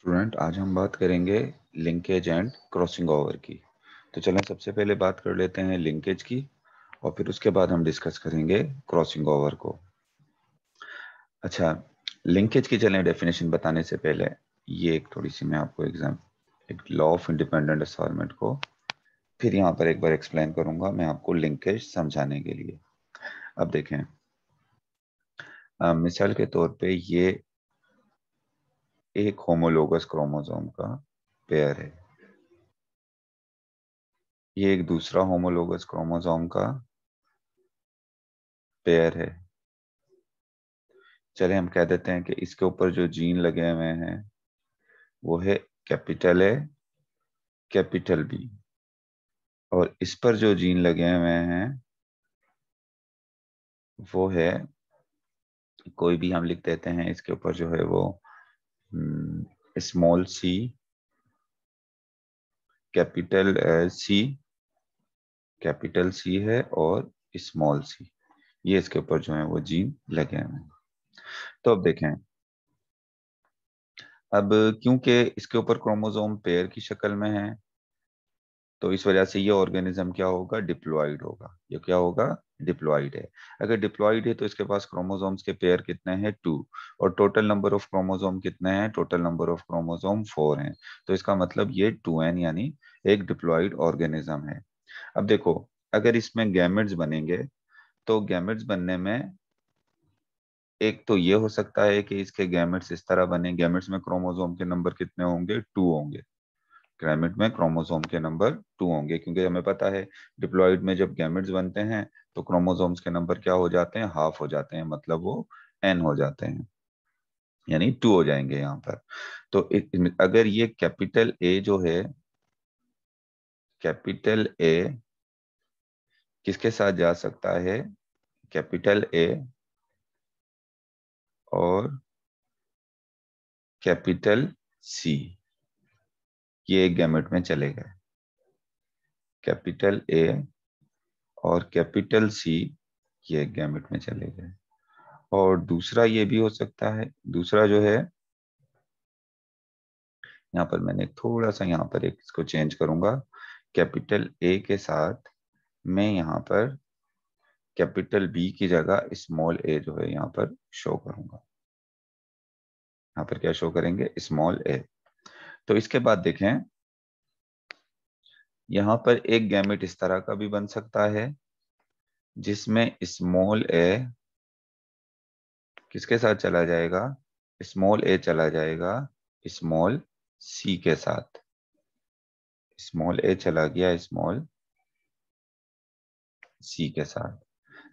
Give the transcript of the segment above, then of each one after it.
Student आज हम बात करेंगे लिंकेज एंड क्रॉसिंग ओवर की तो चलें सबसे पहले बात कर लेते हैं लिंकेज की और फिर उसके बाद हम डिस्कस करेंगे क्रॉसिंग ओवर को अच्छा लिंकेज की चलें डेफिनेशन बताने से पहले ये एक थोड़ी सी मैं आपको एग्जाम एक लॉ ऑफ इंडिपेंडेंट असाइनमेंट को फिर यहाँ पर एक बार एक्सप्लेन करूंगा मैं आपको लिंकेज समझाने के लिए अब देखें मिसाल के तौर पे ये एक होमोलोगस क्रोमोसोम का पेयर है ये एक दूसरा होमोलोगस क्रोमोसोम का पेयर है चले हम कह देते हैं कि इसके ऊपर जो जीन लगे हुए हैं वो है कैपिटल ए कैपिटल बी और इस पर जो जीन लगे हुए हैं वो है कोई भी हम लिख देते हैं इसके ऊपर जो है वो hmm, small c, capital C capital C है और स्मॉल सी ये इसके ऊपर जो है वो जीन लगे हुए हैं तो अब देखें अब क्योंकि इसके ऊपर क्रोमोजोम पेयर की शक्ल में है तो इस वजह से ये ऑर्गेनिज्म क्या होगा डिप्लॉइड होगा ये क्या होगा डिप्लॉइड है अगर डिप्लॉइड है तो इसके पास क्रोमोजोम के पेयर कितने हैं टू और टोटल नंबर ऑफ क्रोमोजोम कितने हैं total number of chromosome four हैं तो इसका मतलब ये टू एन यानी एक डिप्लॉइड ऑर्गेनिज्म है अब देखो अगर इसमें गैमेट्स बनेंगे तो गैमेट्स बनने में एक तो ये हो सकता है कि इसके गैमेट्स इस तरह बने गैमेट्स में क्रोमोसोम के नंबर कितने होंगे टू होंगे ग्रामिट में क्रोमोसोम के नंबर टू होंगे क्योंकि हमें पता है डिप्लॉइड में जब गैमेट्स बनते हैं तो क्रोमोसोम्स के नंबर क्या हो जाते हैं हाफ हो जाते हैं मतलब वो एन हो जाते हैं यानी टू हो जाएंगे यहाँ पर तो अगर ये कैपिटल ए जो है कैपिटल ए किसके साथ जा सकता है कैपिटल ए और कैपिटल सी ये एक गैमेट में चले गए कैपिटल ए और कैपिटल सी ये एक गैमेट में चले गए और दूसरा ये भी हो सकता है दूसरा जो है यहाँ पर मैंने थोड़ा सा यहाँ पर एक इसको चेंज करूंगा कैपिटल ए के साथ मैं यहाँ पर कैपिटल बी की जगह स्मॉल ए जो है यहाँ पर शो करूंगा यहाँ पर क्या शो करेंगे स्मॉल ए तो इसके बाद देखें यहां पर एक गैमिट इस तरह का भी बन सकता है जिसमें स्मॉल ए किसके साथ चला जाएगा स्मॉल ए चला जाएगा स्मॉल सी के साथ स्मॉल ए चला गया स्मॉल सी के साथ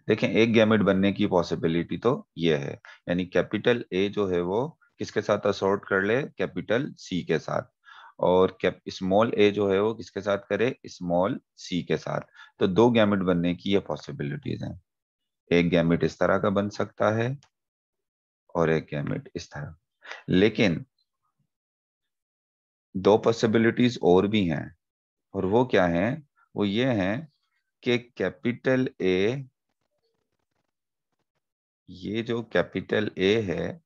देखें एक गैमेट बनने की पॉसिबिलिटी तो यह है यानी कैपिटल ए जो है वो किसके साथ असोर्ट कर ले कैपिटल सी के साथ और स्मॉल ए जो है वो किसके साथ करे स्मॉल सी के साथ तो दो गैमिट बनने की ये पॉसिबिलिटीज हैं एक गैमिट इस तरह का बन सकता है और एक गैमिट इस तरह लेकिन दो पॉसिबिलिटीज और भी हैं और वो क्या है वो ये है कि कैपिटल ए ये जो कैपिटल ए है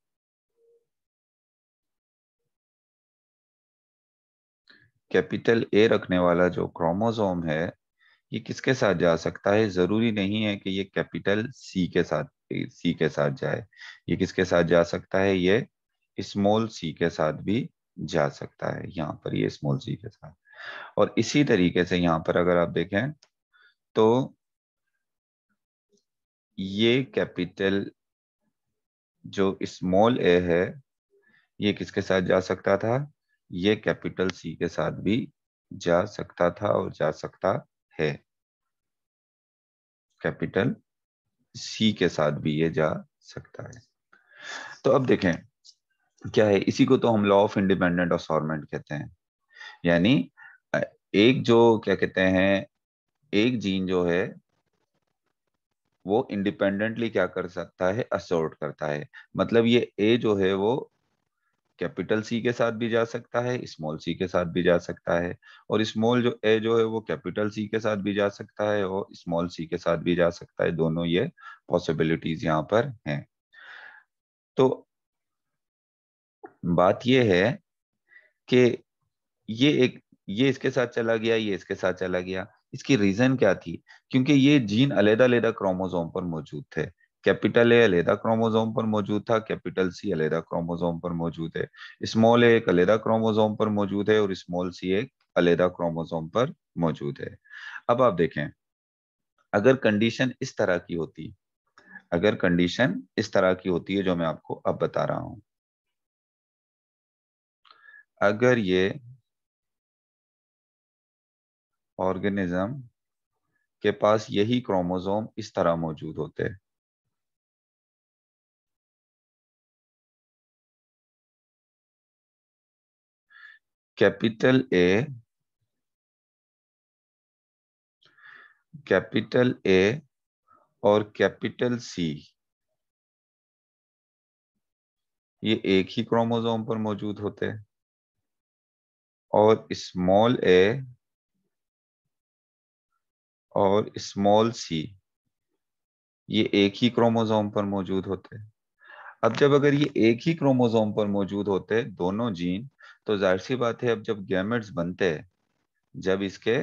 कैपिटल ए रखने वाला जो क्रोमोसोम है ये किसके साथ जा सकता है जरूरी नहीं है कि ये कैपिटल सी के साथ सी के साथ जाए ये किसके साथ जा सकता है ये स्मॉल सी के साथ भी जा सकता है यहाँ पर ये स्मॉल सी के साथ और इसी तरीके से यहाँ पर अगर आप देखें तो ये कैपिटल जो स्मॉल ए है ये किसके साथ जा सकता था ये कैपिटल सी के साथ भी जा सकता था और जा सकता है कैपिटल सी के साथ भी ये जा सकता है तो अब देखें क्या है इसी को तो हम लॉ ऑफ इंडिपेंडेंट असॉरमेंट कहते हैं यानी एक जो क्या कहते हैं एक जीन जो है वो इंडिपेंडेंटली क्या कर सकता है असोर्ट करता है मतलब ये ए जो है वो कैपिटल सी के साथ भी जा सकता है स्मॉल सी के साथ भी जा सकता है और स्मॉल जो ए जो है वो कैपिटल सी के साथ भी जा सकता है और स्मॉल सी के साथ भी जा सकता है दोनों ये पॉसिबिलिटीज यहाँ पर हैं तो बात ये है कि ये एक ये इसके साथ चला गया ये इसके साथ चला गया इसकी रीजन क्या थी क्योंकि ये जीन अलहदा अलहदा क्रोमोजोम पर मौजूद थे कैपिटल ए अलहदा क्रोमोजोम पर मौजूद था कैपिटल सी अलहदा क्रोमोजोम पर मौजूद है स्मॉल ए एक अलहदा क्रोमोजोम पर मौजूद है और स्मॉल सी एक अलहदा क्रोमोजोम पर मौजूद है अब आप देखें अगर कंडीशन इस तरह की होती अगर कंडीशन इस तरह की होती है जो मैं आपको अब बता रहा हूं अगर ये ऑर्गेनिज्म के पास यही क्रोमोजोम इस तरह मौजूद होते हैं capital A, capital A और कैपिटल सी ये एक ही क्रोमोसोम पर मौजूद होते हैं और स्मॉल ए और स्मॉल सी ये एक ही क्रोमोसोम पर मौजूद होते हैं अब जब अगर ये एक ही क्रोमोसोम पर मौजूद होते दोनों जीन तो जाहिर सी बात है अब जब गैमेट्स बनते जब इसके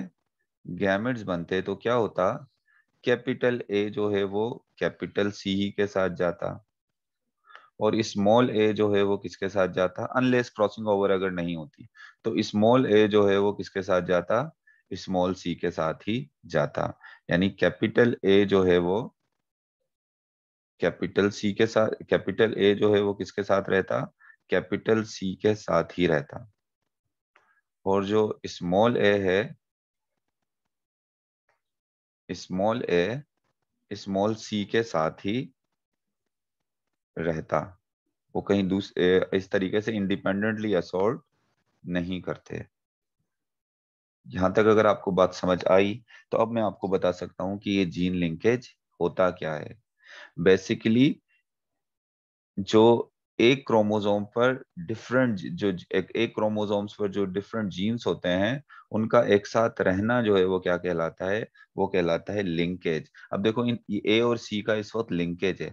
गैमेट्स बनते तो क्या होता कैपिटल ए जो है वो कैपिटल सी ही के साथ जाता और स्मॉल ए जो है वो किसके साथ जाता अनलेस क्रॉसिंग ओवर अगर नहीं होती तो स्मॉल ए जो है वो किसके साथ जाता स्मॉल सी के साथ ही जाता यानी कैपिटल ए जो है वो कैपिटल सी के साथ कैपिटल ए जो है वो किसके साथ रहता कैपिटल सी के साथ ही रहता और जो स्मॉल ए है स्मॉल ए स्मॉल सी के साथ ही रहता वो कहीं दूसरे इस तरीके से इंडिपेंडेंटली असोल्ट नहीं करते यहां तक अगर आपको बात समझ आई तो अब मैं आपको बता सकता हूं कि ये जीन लिंकेज होता क्या है बेसिकली जो एक क्रोमोसोम पर डिफरेंट जो एक, एक क्रोमोसोम्स पर जो डिफरेंट जीन्स होते हैं उनका एक साथ रहना जो है वो क्या कहलाता है वो कहलाता है लिंकेज अब देखो इन ए और सी का इस वक्त लिंकेज है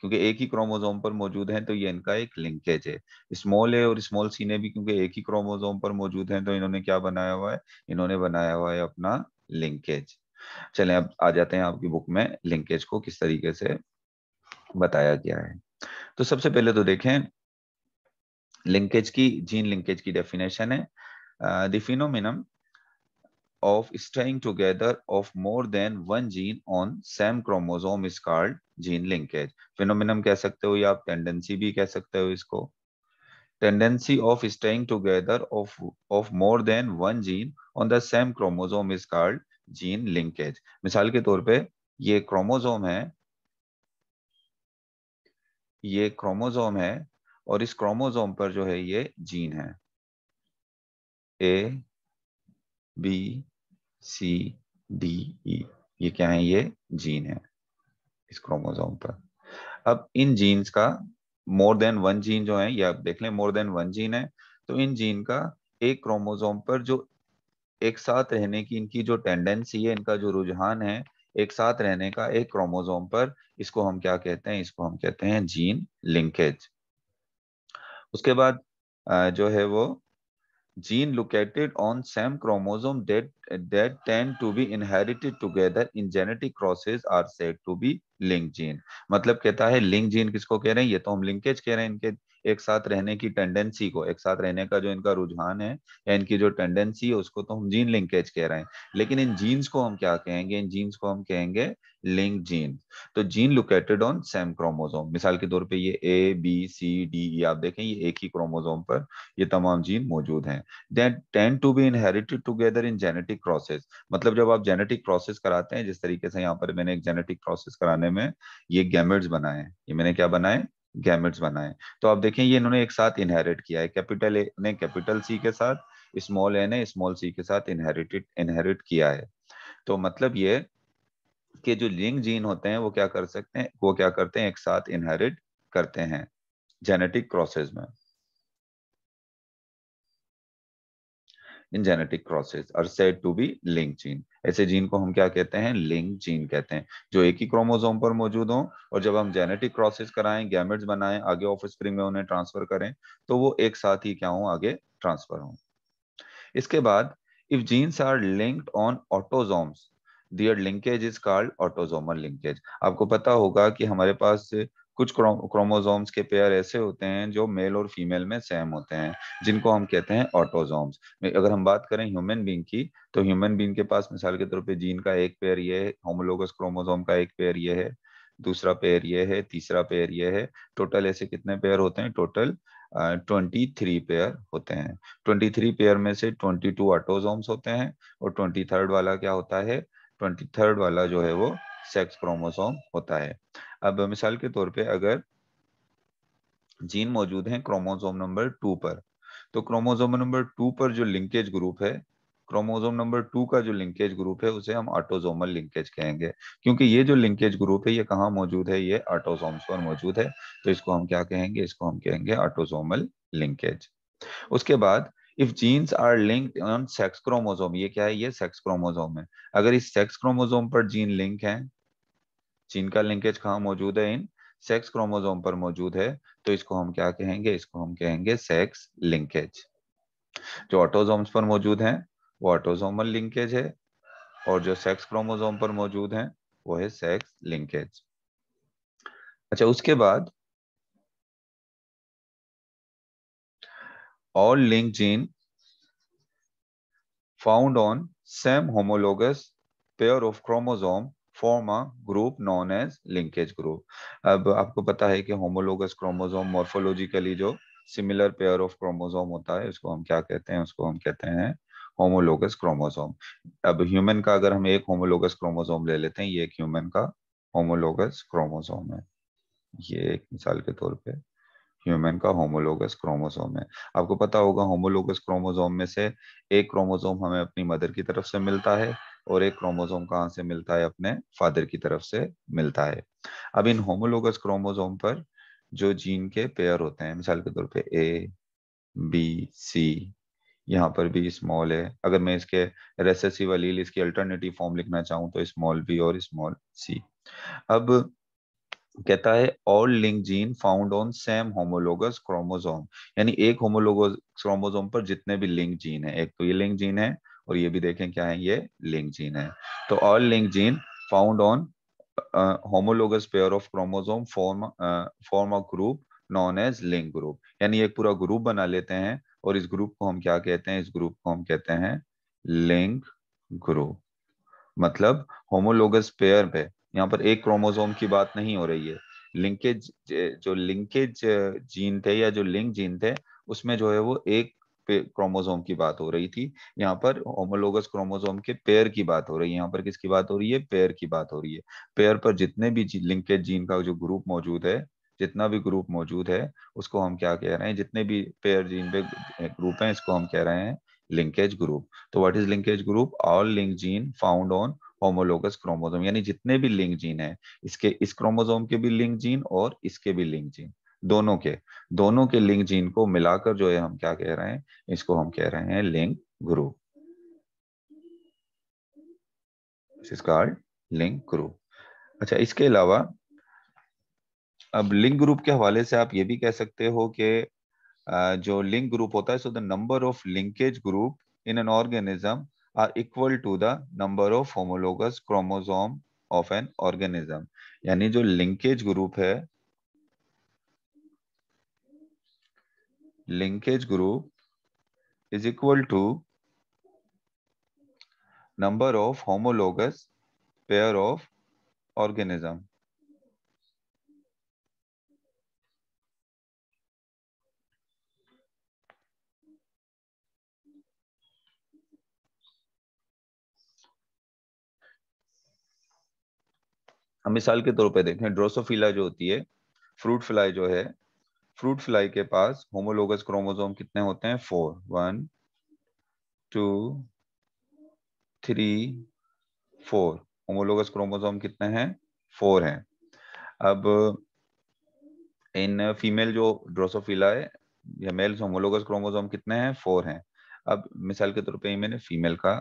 क्योंकि एक ही क्रोमोसोम पर मौजूद हैं तो ये इनका एक लिंकेज है स्मॉल ए और स्मॉल सी ने भी क्योंकि एक ही क्रोमोसोम पर मौजूद हैं तो इन्होंने क्या बनाया हुआ है इन्होंने बनाया हुआ है अपना लिंकेज चले अब आ जाते हैं आपकी बुक में लिंकेज को किस तरीके से बताया गया है तो सबसे पहले तो देखें लिंकेज की जीन लिंकेज की डेफिनेशन है the of staying together of more than one gene on same chromosome is called gene linkage phenomenon कह सकते हो या आप टेंडेंसी भी कह सकते हो इसको tendency of staying together of of more than one gene on the same chromosome is called gene linkage मिसाल के तौर पे ये क्रोमोजोम है ये क्रोमोजोम है और इस क्रोमोजोम पर जो है ये जीन है A B C D E ये क्या है ये जीन है इस क्रोमोजोम पर अब इन जीन्स का मोर देन वन जीन जो है ये आप देख लें मोर देन वन जीन है तो इन जीन का एक क्रोमोजोम पर जो एक साथ रहने की इनकी जो टेंडेंसी है इनका जो रुझान है एक साथ रहने का एक क्रोमोजोम पर इसको हम क्या कहते हैं इसको हम कहते हैं जीन लिंकेज उसके बाद जो है वो gene located on same chromosome that tend to be inherited together in genetic crosses are said to be link gene मतलब कहता है लिंक जीन किसको कह रहे हैं ये तो हम लिंकेज कह रहे हैं इनके एक साथ रहने की टेंडेंसी को एक साथ रहने का जो इनका रुझान है या इनकी जो टेंडेंसी है उसको तो हम जीन लिंकेज कह रहे हैं लेकिन इन जीन्स को हम क्या कहेंगे इन जीन्स को हम कहेंगे लिंक जीन तो gene located on same chromosome मिसाल के तौर पे ये ए बी सी डी ये आप देखें ये एक ही क्रोमोजोम पर ये तमाम जीन मौजूद हैं then tend to be inherited together in genetic process मतलब जब आप जेनेटिक प्रोसेस कराते हैं जिस तरीके से यहाँ पर मैंने एक जेनेटिक प्रोसेस कराने में ये गैमेट्स बनाए ये मैंने क्या बनाए गैमेट्स बनाए तो आप देखें ये इन्होंने एक साथ इनहेरिट किया है कैपिटल ए ने कैपिटल सी के साथ स्मॉल ए ने स्मॉल सी के साथ इनहेरिटेड इनहेरिट किया है तो मतलब ये कि जो लिंग जीन होते हैं वो क्या कर सकते हैं वो क्या करते हैं एक साथ इनहेरिट करते हैं जेनेटिक प्रोसेस में in genetic crosses are said to be link gene ऐसे जीन को हम क्या कहते हैं लिंक जीन कहते हैं जो एक ही क्रोमोजोम पर मौजूद हो और जब हम जेनेटिक क्रॉसेज कराएं गैमेट्स बनाएं आगे ऑफ में उन्हें ट्रांसफर करें तो वो एक साथ ही क्या हो आगे ट्रांसफर हो इसके बाद if genes are linked on autosomes their linkage is called autosomal linkage आपको पता होगा कि हमारे पास कुछ क्रोमोजोम्स के पेयर ऐसे होते हैं जो मेल और फीमेल में सेम होते हैं जिनको हम कहते हैं ऑटोजोम्स अगर हम बात करें ह्यूमन बींग की तो ह्यूमन बींग के पास मिसाल के तौर पर जीन का एक पेयर ये है होमोलोगस क्रोमोजोम का एक पेयर ये है दूसरा पेयर ये है तीसरा पेयर ये है टोटल ऐसे कितने पेयर होते हैं टोटल ट्वेंटी थ्री पेयर होते हैं ट्वेंटी थ्री पेयर में से ट्वेंटी टू ऑटोजोम्स होते हैं और ट्वेंटी थर्ड वाला क्या होता है ट्वेंटी थर्ड वाला जो है वो सेक्स क्रोमोसोम होता है अब मिसाल के तौर पे अगर जीन मौजूद है क्रोमोजोम नंबर टू पर तो क्रोमोजोम नंबर टू पर जो लिंकेज ग्रुप है क्रोमोजोम नंबर टू का जो लिंकेज ग्रुप है उसे हम ऑटोजोमल लिंकेज कहेंगे क्योंकि ये जो लिंकेज ग्रुप है ये कहाँ मौजूद है ये ऑटोजोम्स पर मौजूद है तो इसको हम क्या कहेंगे इसको हम कहेंगे ऑटोजोमल लिंकेज उसके बाद if genes are linked on sex chromosome ये क्या है ये सेक्स क्रोमोजोम है अगर इस सेक्स क्रोमोजोम पर जीन लिंक है का लिंकेज कहा मौजूद है इन सेक्स क्रोमोजोम पर मौजूद है तो इसको हम क्या कहेंगे इसको हम कहेंगे सेक्स लिंकेज जो ऑटोजोम्स पर मौजूद है वो ऑटोजोमल लिंकेज है और जो सेक्स क्रोमोजोम पर मौजूद है वो है सेक्स लिंकेज अच्छा उसके बाद all link gene found on same homologous pair of chromosome form a group known as linkage group अब आपको पता है कि होमोलोगस क्रोमोजोम मोर्फोलॉजिकली जो सिमिलर पेयर ऑफ क्रोमोजोम होता है उसको हम क्या कहते हैं उसको हम कहते हैं होमोलोगस क्रोमोजोम अब ह्यूमन का अगर हम एक होमोलोगस क्रोमोजोम ले लेते हैं ये एक ह्यूमन का होमोलोगस क्रोमोजोम है ये एक मिसाल के तौर पे ह्यूमन का होमोलोगस क्रोमोजोम है आपको पता होगा होमोलोगस क्रोमोजोम में से एक क्रोमोजोम हमें अपनी मदर की तरफ से मिलता है और एक क्रोमोसोम कहाँ से मिलता है अपने फादर की तरफ से मिलता है अब इन होमोलोगस क्रोमोसोम पर जो जीन के पेयर होते हैं मिसाल के तौर पे ए बी सी यहाँ पर भी स्मॉल है अगर मैं इसके रेसेसिव अलील इसकी अल्टरनेटिव फॉर्म लिखना चाहूँ तो स्मॉल बी और स्मॉल सी अब कहता है all link gene found on same homologous chromosome यानी एक होमोलोगस क्रोमोसोम पर जितने भी लिंक जीन है एक तो ये लिंक जीन है और ये भी देखें क्या है ये लिंक जीन है तो all link gene found on homologous pair of chromosome form form of group known as link group यानी एक पूरा ग्रुप बना लेते हैं और इस ग्रुप को हम क्या कहते हैं इस ग्रुप को हम कहते हैं लिंक ग्रुप मतलब होमोलोगस पेयर पे यहाँ पर एक क्रोमोजोम की बात नहीं हो रही है लिंकेज जो लिंकेज जीन थे या जो लिंक जीन थे उसमें जो है वो एक पे क्रोमोजोम की बात हो रही थी यहाँ पर होमोलोगस क्रोमोसोम के पेयर की बात हो रही है यहाँ पर किसकी बात हो रही है पेयर की बात हो रही है पेयर पर जितने भी जी, लिंकेज जीन का जो ग्रुप मौजूद है जितना भी ग्रुप मौजूद है उसको हम क्या कह रहे हैं जितने भी पेयर जीन पे ग्रुप है इसको हम कह रहे हैं लिंकेज ग्रुप तो what is linkage group all link gene found on homologous chromosome यानी जितने भी लिंक जीन है इसके इस क्रोमोजोम के भी लिंक जीन और इसके भी लिंक जीन दोनों के दोनों के लिंग जीन को मिलाकर जो है हम क्या कह रहे हैं इसको हम कह रहे हैं लिंग ग्रुप कार्ड लिंक ग्रुप अच्छा इसके अलावा अब लिंक ग्रुप के हवाले से आप ये भी कह सकते हो कि जो लिंक ग्रुप होता है so the number of linkage group in an organism are equal to the number of homologous chromosome of an organism यानी जो लिंकेज ग्रुप है linkage group is equal to number of homologous pair of organism. मिसाल के तौर पे देखें Drosophila जो होती है फ्रूट फ्लाई जो है फ्रूट फ्लाई के पास होमोलोगस क्रोमोसोम कितने होते हैं four one two three four homologous chromosome कितने हैं फोर हैं अब इन फीमेल जो ड्रोसोफिला है या मेल होमोलोगस क्रोमोसोम कितने हैं फोर हैं अब मिसाल के तौर पे मैंने फीमेल का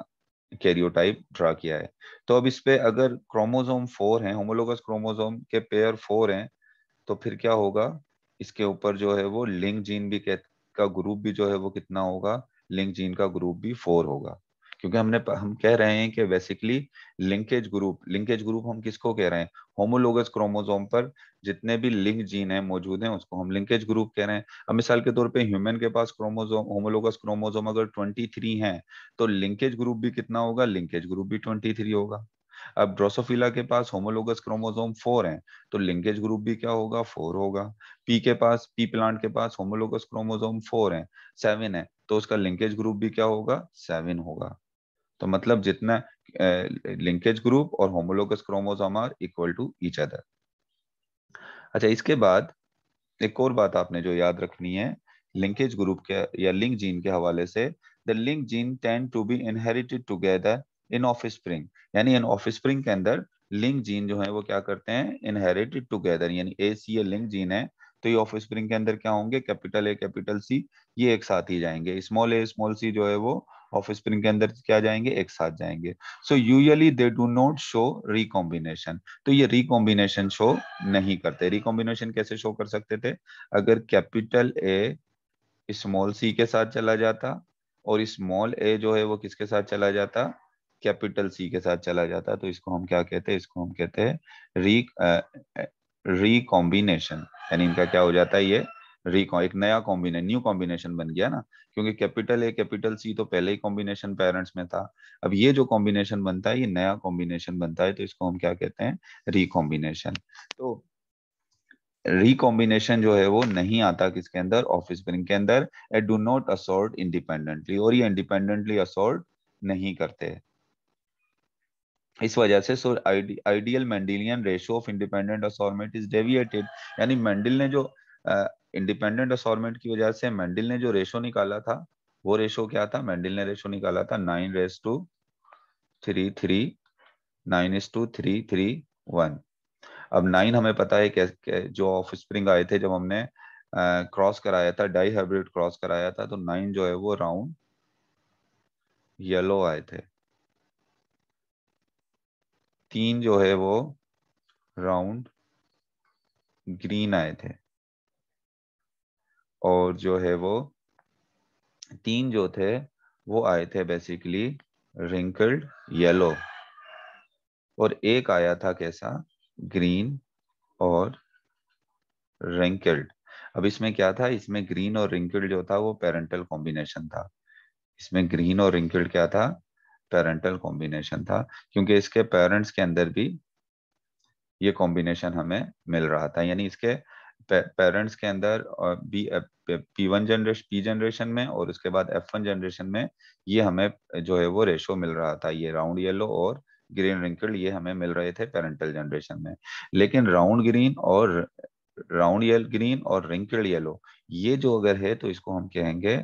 कैरियोटाइप ड्रा किया है तो अब इस पे अगर क्रोमोसोम फोर हैं होमोलोगस क्रोमोसोम के पेयर फोर हैं तो फिर क्या होगा इसके ऊपर जो है वो लिंक जीन भी का ग्रुप भी जो है वो कितना होगा लिंक जीन का ग्रुप भी फोर होगा क्योंकि हमने हम कह रहे हैं कि basically linkage group linkage group हम किसको कह रहे हैं होमोलोगस क्रोमोजोम पर जितने भी लिंक जीन है मौजूद हैं उसको हम लिंकेज ग्रुप कह रहे हैं अब मिसाल के तौर पे ह्यूमन के पास क्रोमोजोम होमोलोगस क्रोमोजोम अगर 23 हैं तो लिंकेज ग्रुप भी कितना होगा लिंकेज ग्रुप भी 23 होगा अब ड्रोसोफिला के पास होमोलोगस क्रोमोजोम फोर है तो लिंकेज ग्रुप भी क्या होगा फोर होगा पी के पास पी प्लांट के पास होमोलोगस क्रोमोजोम फोर है सेवन है तो उसका लिंकेज ग्रुप भी क्या होगा सेवन होगा तो मतलब जितना लिंकेज ग्रुप और homologous chromosome are equal to each other अच्छा इसके बाद एक और बात आपने जो याद रखनी है लिंकेज ग्रुप के या लिंक जीन के हवाले से the link gene tend to be inherited together in offspring यानी इन ऑफ स्प्रिंग के अंदर लिंक जीन जो है वो क्या करते हैं इनहेरिटेड टूगेदर यानी ए सी ए लिंक जीन है तो ये ऑफ स्प्रिंग के अंदर क्या होंगे कैपिटल ए कैपिटल सी ये एक साथ ही जाएंगे स्मॉल ए स्मॉल सी जो है वो ऑफ स्प्रिंग के अंदर क्या जाएंगे एक साथ जाएंगे so usually they do not show recombination तो ये रिकॉम्बिनेशन शो नहीं करते रिकॉम्बिनेशन कैसे शो कर सकते थे अगर कैपिटल ए स्मॉल सी के साथ चला जाता और स्मॉल ए जो है वो किसके साथ चला जाता कैपिटल सी के साथ चला जाता है तो इसको हम क्या कहते हैं इसको हम कहते हैं री रिकॉम्बिनेशन यानी इनका क्या हो जाता है ये रिकॉ एक नया कॉम्बिनेशन न्यू कॉम्बिनेशन बन गया ना क्योंकि कैपिटल ए कैपिटल सी तो पहले ही कॉम्बिनेशन पेरेंट्स में था अब ये जो कॉम्बिनेशन बनता है ये नया कॉम्बिनेशन बनता है तो इसको हम क्या कहते हैं रिकॉम्बिनेशन तो रिकॉम्बिनेशन जो है वो नहीं आता किसके अंदर ऑफिस बिल्डिंग के अंदर डू नॉट असोर्ट इंडिपेंडेंटली और ये इंडिपेंडेंटली असोर्ट नहीं करते इस वजह से so ideal Mendelian ratio of independent assortment is deviated यानी मेंडल ने जो इंडिपेंडेंट uh, असॉर्मेंट की वजह से मेंडल ने जो रेशो निकाला था वो रेशो क्या था मेंडल ने रेशो निकाला था nine is to three three nine is to three three one अब नाइन हमें पता है कैसे जो ऑफ स्प्रिंग आए थे जब हमने क्रॉस uh, कराया था डाई हाइब्रिड क्रॉस कराया था तो नाइन जो है वो राउंड येलो आए थे तीन जो है वो राउंड ग्रीन आए थे और जो है वो तीन जो थे वो आए थे बेसिकली रिंकल्ड येलो और एक आया था कैसा ग्रीन और रिंकल्ड अब इसमें क्या था इसमें ग्रीन और रिंकल्ड जो था वो पेरेंटल कॉम्बिनेशन था इसमें ग्रीन और रिंकल्ड क्या था पेरेंटल कॉम्बिनेशन था क्योंकि इसके पेरेंट्स के अंदर भी ये कॉम्बिनेशन हमें मिल रहा था यानी इसके पेरेंट्स के अंदर B P one generation P generation में और उसके बाद एफ वन जनरेशन में ये हमें जो है वो रेशो मिल रहा था ये राउंड येलो और ग्रीन रिंकल ये हमें मिल रहे थे पेरेंटल जनरेशन में लेकिन राउंड ग्रीन और राउंड येल ग्रीन और रिंकल्ड येलो ये जो अगर है तो इसको हम कहेंगे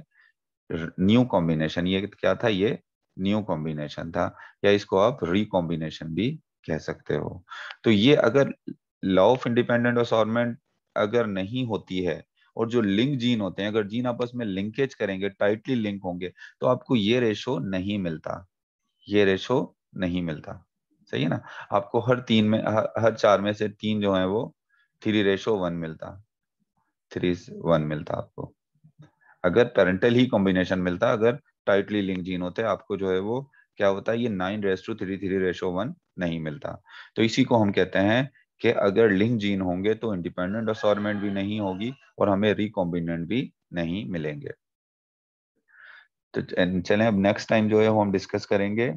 न्यू कॉम्बिनेशन ये क्या था ये न्यू कॉम्बिनेशन था या इसको आप रिकॉम्बिनेशन भी कह सकते हो तो ये अगर लॉ ऑफ इंडिपेंडेंट असॉर्मेंट अगर नहीं होती है और जो लिंक जीन होते हैं अगर जीन आपस में लिंकेज करेंगे टाइटली लिंक होंगे तो आपको ये रेशो नहीं मिलता ये रेशो नहीं मिलता सही है ना आपको हर तीन में हर, हर चार में से तीन जो है वो थ्री रेशो वन मिलता थ्री वन मिलता आपको अगर पेरेंटल ही कॉम्बिनेशन मिलता अगर टाइटली लिंक जीन होते हैं आपको जो है वो क्या होता है ये nine is to three three ratio one नहीं मिलता तो इसी को हम कहते हैं कि अगर लिंक जीन होंगे तो इंडिपेंडेंट असॉर्मेंट भी नहीं होगी और हमें रिकॉम्बिनेंट भी नहीं मिलेंगे तो चलें अब नेक्स्ट टाइम जो है वो हम डिस्कस करेंगे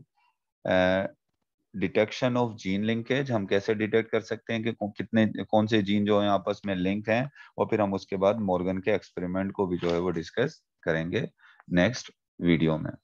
डिटेक्शन ऑफ जीन लिंकेज हम कैसे डिटेक्ट कर सकते हैं कि कितने कौन से जीन जो है आपस में लिंक हैं और फिर हम उसके बाद मॉर्गन के एक्सपेरिमेंट को भी जो है वो डिस्कस करेंगे नेक्स्ट वीडियो में